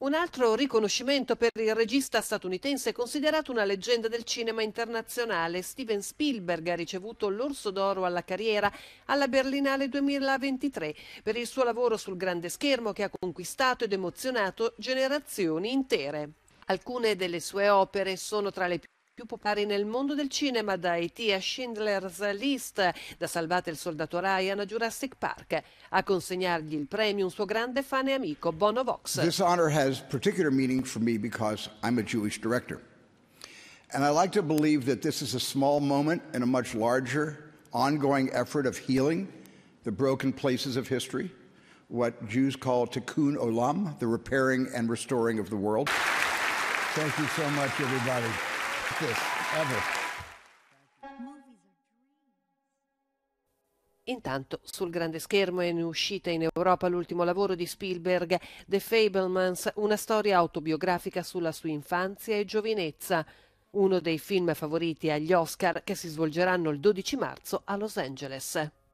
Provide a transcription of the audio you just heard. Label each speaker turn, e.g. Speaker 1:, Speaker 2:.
Speaker 1: Un altro riconoscimento per il regista statunitense considerato una leggenda del cinema internazionale, Steven Spielberg ha ricevuto l'Orso d'Oro alla carriera alla Berlinale 2023 per il suo lavoro sul grande schermo che ha conquistato ed emozionato generazioni intere. Alcune delle sue opere sono tra le più più popolari nel mondo del cinema, da E.T. a Schindler's List, da Salvate il soldato Ryan a Jurassic Park. A consegnargli il premio un suo grande fan e amico, Bono
Speaker 2: Vox. This honor has particular meaning for me because I'm a Jewish director. And I like to believe that this is a small moment in a much larger, ongoing effort of healing the broken places of history, what Jews call tikkun olam, the repairing and restoring of the world.
Speaker 3: Thank you so much, everybody this ever.
Speaker 1: Intanto sul grande schermo è in uscita in Europa l'ultimo lavoro di Spielberg, The Fablemans, una storia autobiografica sulla sua infanzia e giovinezza, uno dei film favoriti agli Oscar che si svolgeranno il 12 marzo a Los Angeles.